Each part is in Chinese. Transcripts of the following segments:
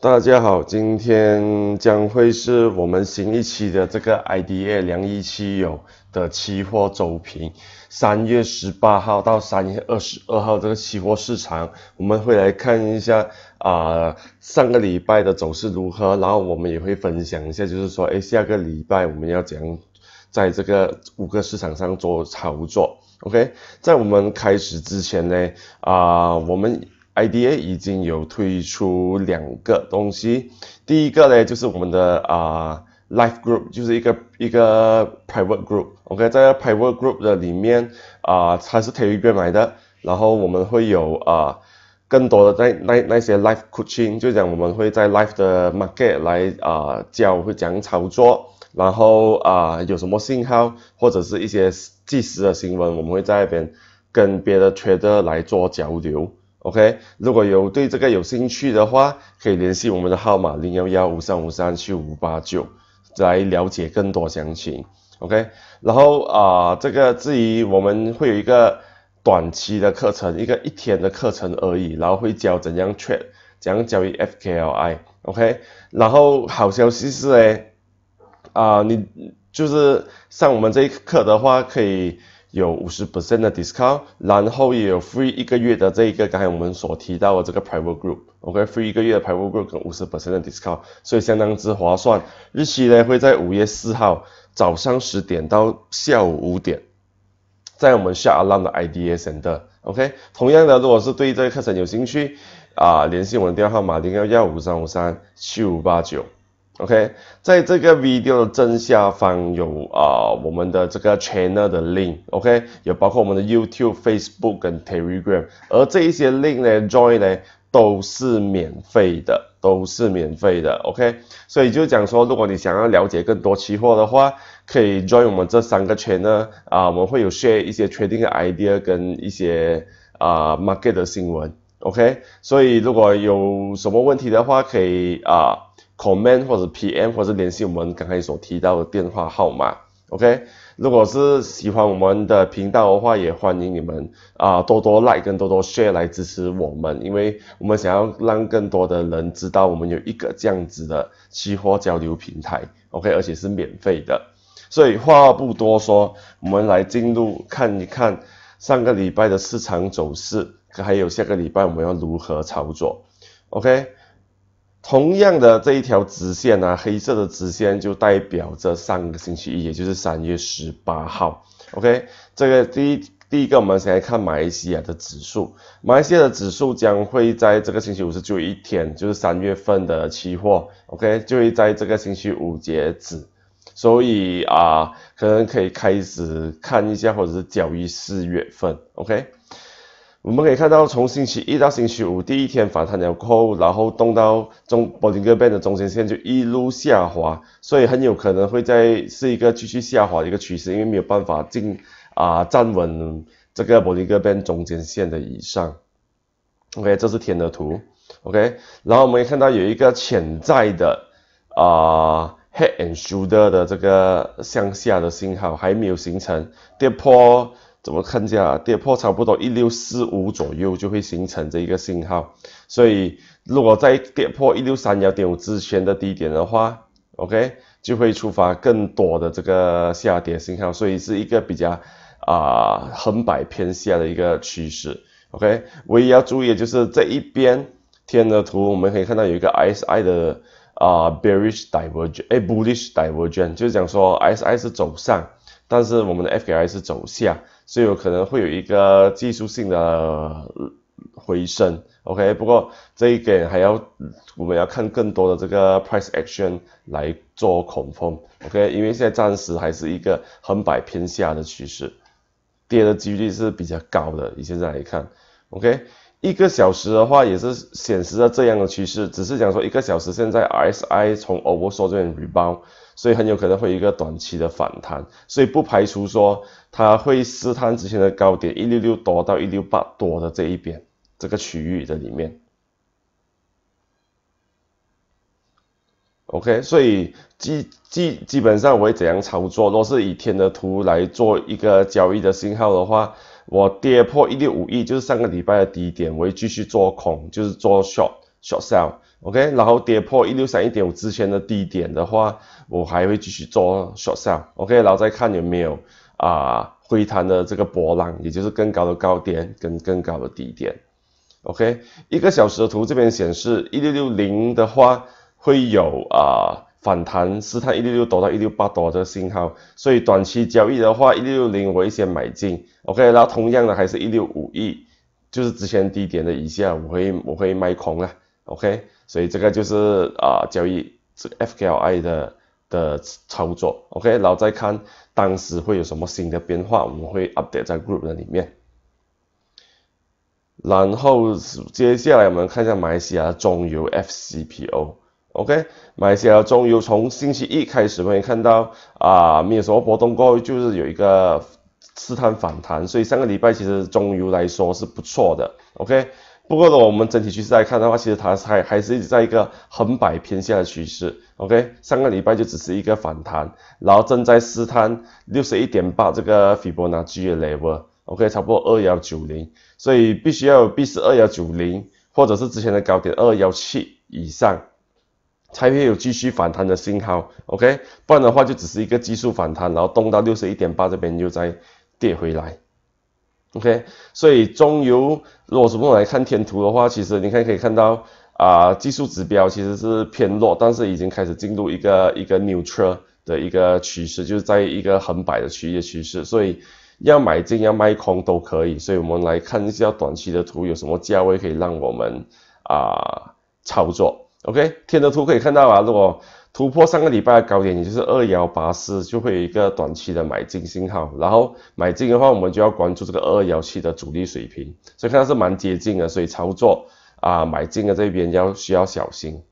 大家好，今天将会是我们新一期的这个 ID a 零一七有的期货周评，三月十八号到三月二十二号这个期货市场，我们会来看一下啊上个礼拜的走势如何，然后我们也会分享一下，就是说，哎，下个礼拜我们要怎样在这个五个市场上做操作，OK，在我们开始之前呢，啊，我们。IDA 已经有推出两个东西，第一个呢就是我们的啊 l i f e group，就是一个一个 private group，OK，在 private group 的里面啊，它是 Telegram 来的，然后我们会有啊更多的那那那些 l i f e coaching，就讲我们会在 l i f e 的 market 来啊教会讲操作，然后啊有什么信号或者是一些即时的新闻，我们会在那边跟别的 trader 来做交流。OK，如果有对这个有兴趣的话，可以联系我们的号码零幺幺五三五三七五八九来了解更多详情。OK，然后啊，这个至于我们会有一个短期的课程，一个一天的课程而已，然后会教怎样 trade，怎样交易 F K L I。OK，然后好消息是诶，啊，你就是上我们这一课的话可以。有五十 percent 的 discount，然后也有 free 一个月的这一个，刚才我们所提到的这个 private group，OK，free 一个月的 private group 跟五十 percent 的 discount，所以相当之划算。日期呢会在五月四号早上十点到下午五点，在我们下 m 的 I D A c e n t e r OK，同样的，如果是对这个课程有兴趣啊，联系我们的电话号码零幺幺五三五三七五八九。OK，在这个 video 的正下方有啊我们的这个 channel 的 link，OK，也包括我们的 YouTube、Facebook 跟 Telegram，而这一些 link 呢，join 呢都是免费的，都是免费的，OK。所以就讲说，如果你想要了解更多期货的话，可以 join 我们这三个 channel 啊，我们会有 share 一些 trading idea 跟一些啊 market 的新闻，OK。所以如果有什么问题的话，可以啊。comment 或者 PM 或者联系我们刚才所提到的电话号码，OK？如果是喜欢我们的频道的话，也欢迎你们啊多多 like 跟多多 share 来支持我们，因为我们想要让更多的人知道我们有一个这样子的期货交流平台，OK？而且是免费的，所以话不多说，我们来进入看一看上个礼拜的市场走势，还有下个礼拜我们要如何操作，OK？同样的这一条直线呢，黑色的直线就代表着上个星期一，也就是三月十八号。OK，这个第一第一个，我们先来看马来西亚的指数。马来西亚的指数将会在这个星期五是最后一天，就是三月份的期货。OK，就会在这个星期五截止，所以啊，可能可以开始看一下或者是交易四月份。OK。我们可以看到，从星期一到星期五，第一天反弹过后，然后动到中柏林格 b 的中间线就一路下滑，所以很有可能会在是一个继续下滑的一个趋势，因为没有办法进啊站稳这个柏林格 b 中间线的以上。OK，这是天的图。OK，然后我们也看到有一个潜在的啊 head and shoulder 的这个向下的信号还没有形成，跌破。怎么看价？跌破差不多一六四五左右就会形成这一个信号，所以如果在跌破一六三幺点五之前的低点的话，OK 就会触发更多的这个下跌信号，所以是一个比较啊横摆偏下的一个趋势，OK。唯一要注意的就是这一边天的图，我们可以看到有一个 SI 的啊 bearish divergence，哎 bullish divergence，就是讲说 SI 是走上。但是我们的 FKI 是走下，所以有可能会有一个技术性的回升。OK，不过这一点还要我们要看更多的这个 price action 来做恐锋。OK，因为现在暂时还是一个横摆偏下的趋势，跌的几率是比较高的。你现在来看，OK。一个小时的话也是显示了这样的趋势，只是讲说一个小时现在 RSI 从 Over s u o r Rebound，所以很有可能会一个短期的反弹，所以不排除说它会试探之前的高点一六六多到一六八多的这一边这个区域的里面。OK，所以基基基本上我会怎样操作，都是以天的图来做一个交易的信号的话。我跌破一六五一，就是上个礼拜的低点，我会继续做空，就是做 short short sell，OK，然后跌破一六三一点五之前的低点的话，我还会继续做 short sell，OK，然后再看有没有啊，回弹的这个波浪，也就是更高的高点跟更高的低点，OK，一个小时的图这边显示一六六零的话会有啊。反弹试探一六六多到一六八多这个信号，所以短期交易的话，一六六零我先买进，OK，然同样的还是一六五亿，就是之前低点的以下，我会我会卖空了，OK，所以这个就是啊交易 FKI l 的的操作，OK，然后再看当时会有什么新的变化，我们会 update 在 group 的里面。然后接下来我们看一下马来西亚中油 FCPO。O K，买些中油，从星期一开始，我也看到啊，没有什么波动，过后就是有一个试探反弹，所以上个礼拜其实中油来说是不错的。O K，不过呢，我们整体趋势来看的话，其实它还还是一直在一个横摆偏下的趋势。O K，上个礼拜就只是一个反弹，然后正在试探六十一点八这个斐波那契的 level。O K，差不多二幺九零，所以必须要 B 是二幺九零，或者是之前的高点二幺七以上。才会有继续反弹的信号，OK？不然的话就只是一个技术反弹，然后动到六十一点八这边又再跌回来，OK？所以中油，如果从来看天图的话，其实你看可以看到啊，技术指标其实是偏弱，但是已经开始进入一个一个 neutral 的一个趋势，就是在一个横摆的区域趋势，所以要买进要卖空都可以。所以我们来看一下短期的图，有什么价位可以让我们啊操作。OK，天的图可以看到啊，如果突破上个礼拜的高点，也就是二幺八四，就会有一个短期的买进信号。然后买进的话，我们就要关注这个二幺七的阻力水平。所以看到是蛮接近的，所以操作啊买进的这边要需要小心。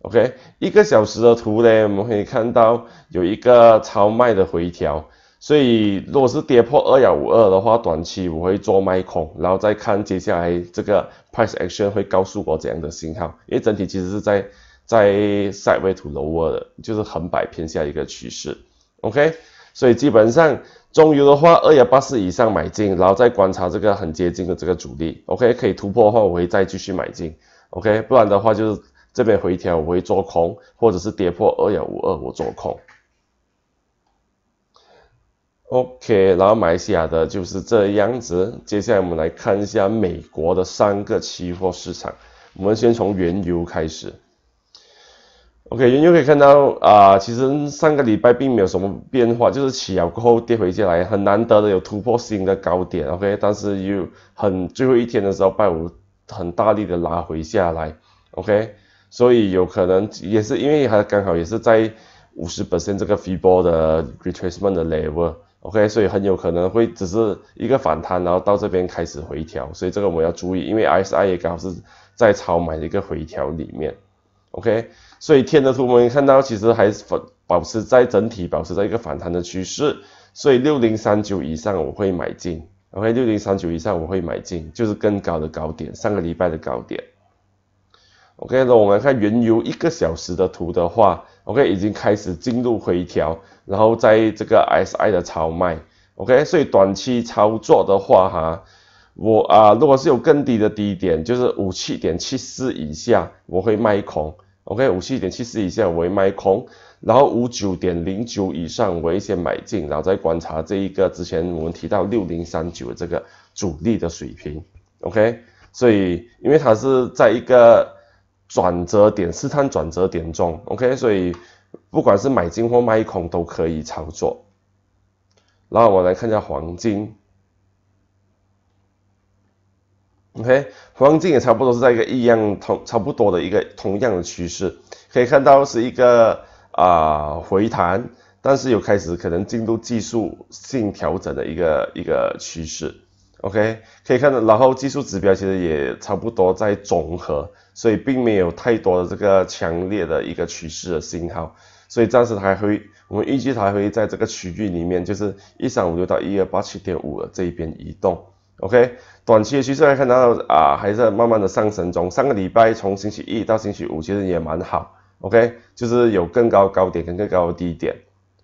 OK，一个小时的图呢，我们可以看到有一个超卖的回调。所以如果是跌破二幺五二的话，短期我会做卖空，然后再看接下来这个 price action 会告诉我怎样的信号，因为整体其实是在在 s i d e w a y to lower 的，就是横摆偏下一个趋势。OK，所以基本上中游的话，二幺八四以上买进，然后再观察这个很接近的这个阻力。OK，可以突破的话，我会再继续买进。OK，不然的话就是这边回调我会做空，或者是跌破二幺五二我做空。OK，然后马来西亚的就是这样子。接下来我们来看一下美国的三个期货市场。我们先从原油开始。OK，原油可以看到啊，其实上个礼拜并没有什么变化，就是起摇过后跌回下来，很难得的有突破新的高点。OK，但是又很最后一天的时候，拜五很大力的拉回下来。OK，所以有可能也是因为它刚好也是在五十 percent 这个 l 波的 retracement 的 level。OK，所以很有可能会只是一个反弹，然后到这边开始回调，所以这个我们要注意，因为 S I 也刚好是在超买的一个回调里面。OK，所以天的图我们看到其实还反保持在整体保持在一个反弹的趋势，所以六零三九以上我会买进。OK，六零三九以上我会买进，就是更高的高点，上个礼拜的高点。OK，那我们看原油一个小时的图的话。OK，已经开始进入回调，然后在这个 SI 的超卖，OK，所以短期操作的话哈，我啊，如果是有更低的低点，就是五七点七四以下，我会卖空，OK，五七点七四以下我会卖空，然后五九点零九以上我先买进，然后再观察这一个之前我们提到六零三九这个主力的水平，OK，所以因为它是在一个。转折点试探转折点中，OK，所以不管是买进或卖空都可以操作。然后我来看一下黄金，OK，黄金也差不多是在一个一样同差不多的一个同样的趋势，可以看到是一个啊回弹，但是又开始可能进入技术性调整的一个一个趋势。OK，可以看到，然后技术指标其实也差不多在总合，所以并没有太多的这个强烈的一个趋势的信号，所以暂时还会，我们预计还会在这个区域里面，就是一三五六到一二八七点五的这一边移动。OK，短期的趋势来看到啊，还在慢慢的上升中。上个礼拜从星期一到星期五其实也蛮好。OK，就是有更高高点跟更高的低点。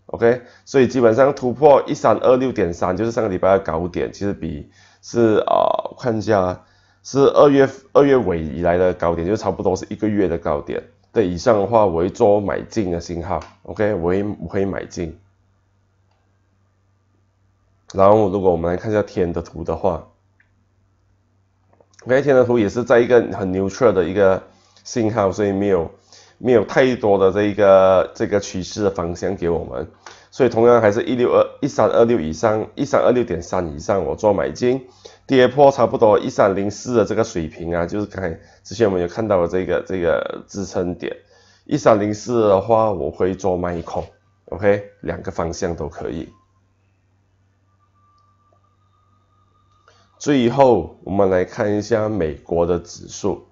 OK，所以基本上突破一三二六点三就是上个礼拜的高点，其实比。是啊，看一下，是二月二月尾以来的高点，就差不多是一个月的高点。对，以上的话我会做买进的信号，OK，我会我会买进。然后如果我们来看一下天的图的话，OK，天的图也是在一个很 neutral 的一个信号，所以没有没有太多的这一个这个趋势的方向给我们。所以同样还是一六二一三二六以上，一三二六点三以上，我做买进。跌破差不多一三零四的这个水平啊，就是刚才之前我们有看到的这个这个支撑点。一三零四的话，我会做卖空。OK，两个方向都可以。最后我们来看一下美国的指数。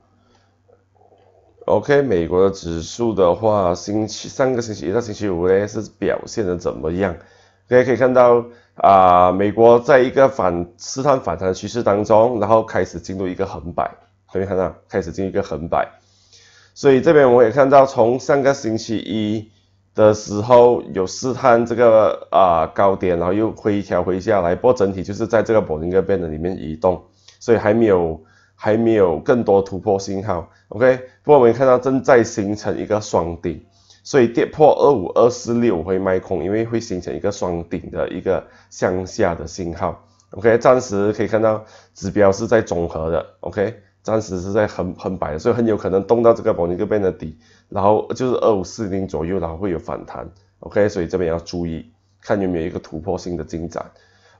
OK，美国的指数的话，星期上个星期一到星期五呢是表现的怎么样？大家可以看到啊，美国在一个反试探反弹的趋势当中，然后开始进入一个横摆，可以看到开始进入一个横摆。所以这边我也看到，从上个星期一的时候有试探这个啊高点，然后又回调回下来，不过整体就是在这个布林带 b a n 里面移动，所以还没有。还没有更多突破信号，OK，不过我们看到正在形成一个双顶，所以跌破二五二四六会卖空，因为会形成一个双顶的一个向下的信号，OK，暂时可以看到指标是在综合的，OK，暂时是在横横摆，的，所以很有可能动到这个黄金这边的底，然后就是二五四零左右，然后会有反弹，OK，所以这边要注意，看有没有一个突破性的进展。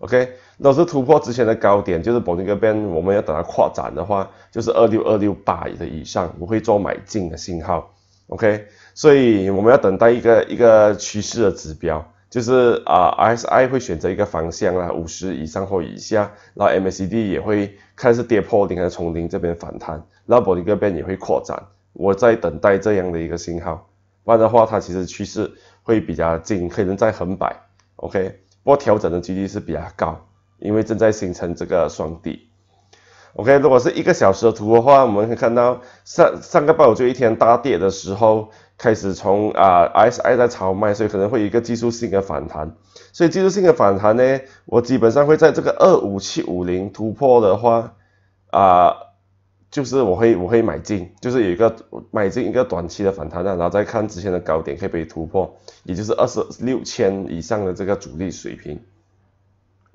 OK，那是突破之前的高点，就是布林格 band，我们要等它扩展的话，就是二六二六八的以上，我会做买进的信号。OK，所以我们要等待一个一个趋势的指标，就是啊，RSI 会选择一个方向啦，五十以上或以下，然后 MACD 也会开始跌破零，从零这边反弹，那布林格 band 也会扩展，我在等待这样的一个信号，不然的话它其实趋势会比较近，可能在横摆。OK。不过调整的几率是比较高，因为正在形成这个双底。OK，如果是一个小时的图的话，我们可以看到上上个报我就一天大跌的时候，开始从啊 SI 在超卖，所以可能会有一个技术性的反弹。所以技术性的反弹呢，我基本上会在这个二五七五零突破的话，啊。就是我会我会买进，就是有一个买进一个短期的反弹的，然后再看之前的高点可不可以突破，也就是二十六千以上的这个阻力水平。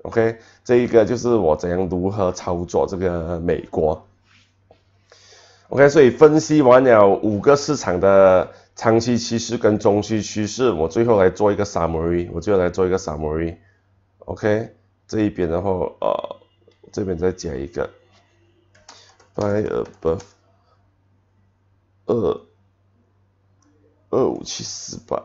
OK，这一个就是我怎样如何操作这个美国。OK，所以分析完了五个市场的长期趋势跟中期趋势，我最后来做一个 summary，我最后来做一个 summary。OK，这一边然后呃这边再加一个。八二八二二五七四八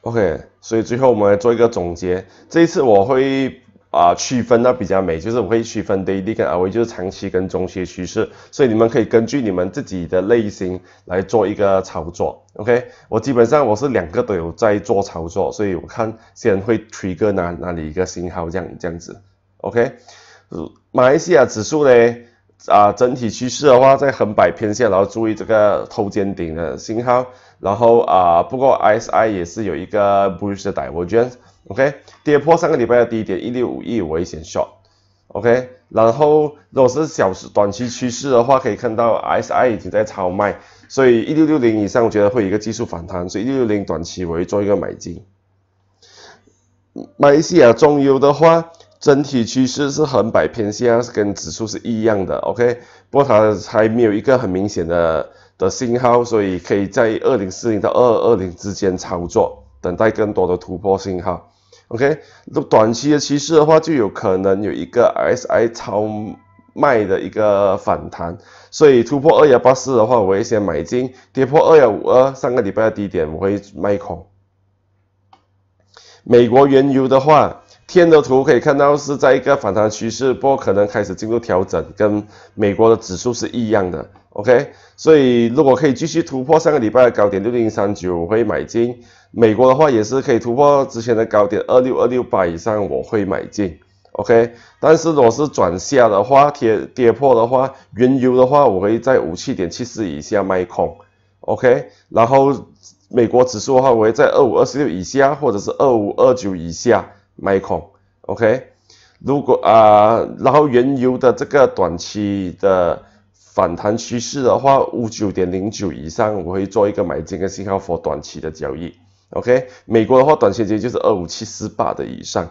，OK。所以最后我们来做一个总结。这一次我会。啊，区分那比较美，就是我可以区分 daily 跟 LV，就是长期跟中期趋势，所以你们可以根据你们自己的类型来做一个操作，OK？我基本上我是两个都有在做操作，所以我看先会推个哪哪里一个信号这样这样子，OK？马来西亚指数呢，啊，整体趋势的话在横摆偏下，然后注意这个头肩顶的信号，然后啊，不过 S I 也是有一个 bullish 的带波卷。OK，跌破上个礼拜的低点一六五一危险 short。OK，然后如果是小时短期趋势的话，可以看到 SI 已经在超卖，所以一六六零以上，我觉得会有一个技术反弹，所以六六零短期我会做一个买进。马来西亚中油的话，整体趋势是横摆偏下，跟指数是一样的。OK，不过它还没有一个很明显的的信号，所以可以在二零四零到二二零之间操作，等待更多的突破信号。OK，那短期的趋势的话，就有可能有一个 RSI 超卖的一个反弹，所以突破二幺八四的话，我会先买进；跌破二幺五二，上个礼拜的低点，我会卖空。美国原油的话，天的图可以看到是在一个反弹趋势，不过可能开始进入调整，跟美国的指数是一样的。OK，所以如果可以继续突破上个礼拜的高点六零三九，我会买进。美国的话也是可以突破之前的高点二六二六八以上，我会买进。OK，但是如果是转下的话，跌跌破的话，原油的话，我会在五七点七四以下卖空。OK，然后美国指数的话，我会在二五二十六以下或者是二五二九以下卖空。OK，如果啊，然后原油的这个短期的。反弹趋势的话，五九点零九以上，我会做一个买进跟信号 for 短期的交易。OK，美国的话，短期就是二五七四八的以上。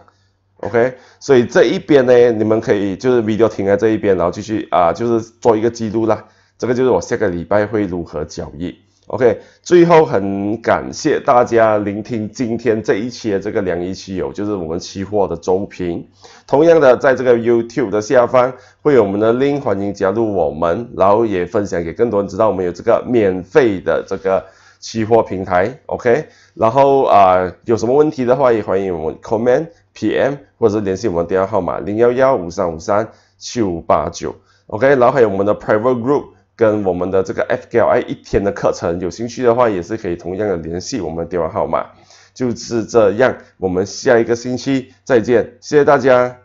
OK，所以这一边呢，你们可以就是 video 停在这一边，然后继续啊，就是做一个记录啦。这个就是我下个礼拜会如何交易。OK，最后很感谢大家聆听今天这一期的这个两一期友，就是我们期货的周评。同样的，在这个 YouTube 的下方会有我们的 link，欢迎加入我们，然后也分享给更多人知道我们有这个免费的这个期货平台。OK，然后啊，有什么问题的话也欢迎我们 comment、PM 或者是联系我们电话号码零幺幺五三五三七五八九。OK，然后还有我们的 Private Group。跟我们的这个 FGLI 一天的课程，有兴趣的话也是可以同样的联系我们电话号码。就是这样，我们下一个星期再见，谢谢大家。